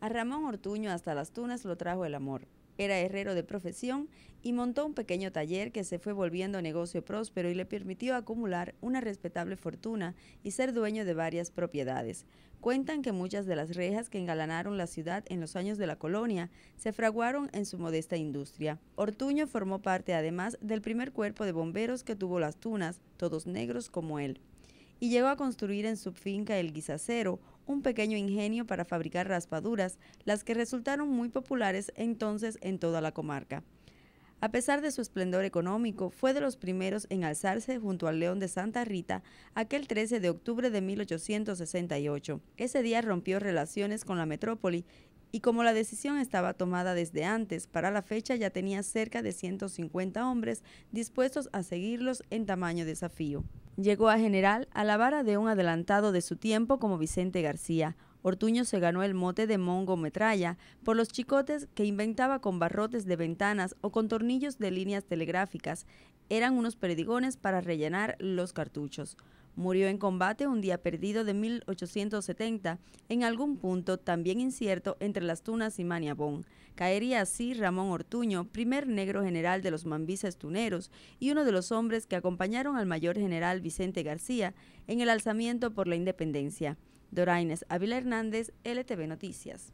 A Ramón Ortuño hasta las Tunas lo trajo el amor. Era herrero de profesión y montó un pequeño taller que se fue volviendo negocio próspero y le permitió acumular una respetable fortuna y ser dueño de varias propiedades. Cuentan que muchas de las rejas que engalanaron la ciudad en los años de la colonia se fraguaron en su modesta industria. Ortuño formó parte además del primer cuerpo de bomberos que tuvo las tunas, todos negros como él y llegó a construir en su finca El Guisacero un pequeño ingenio para fabricar raspaduras, las que resultaron muy populares entonces en toda la comarca. A pesar de su esplendor económico, fue de los primeros en alzarse junto al León de Santa Rita aquel 13 de octubre de 1868. Ese día rompió relaciones con la metrópoli y como la decisión estaba tomada desde antes, para la fecha ya tenía cerca de 150 hombres dispuestos a seguirlos en tamaño desafío llegó a general a la vara de un adelantado de su tiempo como Vicente García, Ortuño se ganó el mote de Mongo Metralla por los chicotes que inventaba con barrotes de ventanas o con tornillos de líneas telegráficas. Eran unos perdigones para rellenar los cartuchos. Murió en combate un día perdido de 1870 en algún punto también incierto entre las Tunas y Maniabón. Caería así Ramón Ortuño, primer negro general de los mambises tuneros y uno de los hombres que acompañaron al mayor general Vicente García en el alzamiento por la independencia. Doraines Ávila Hernández, LTV Noticias.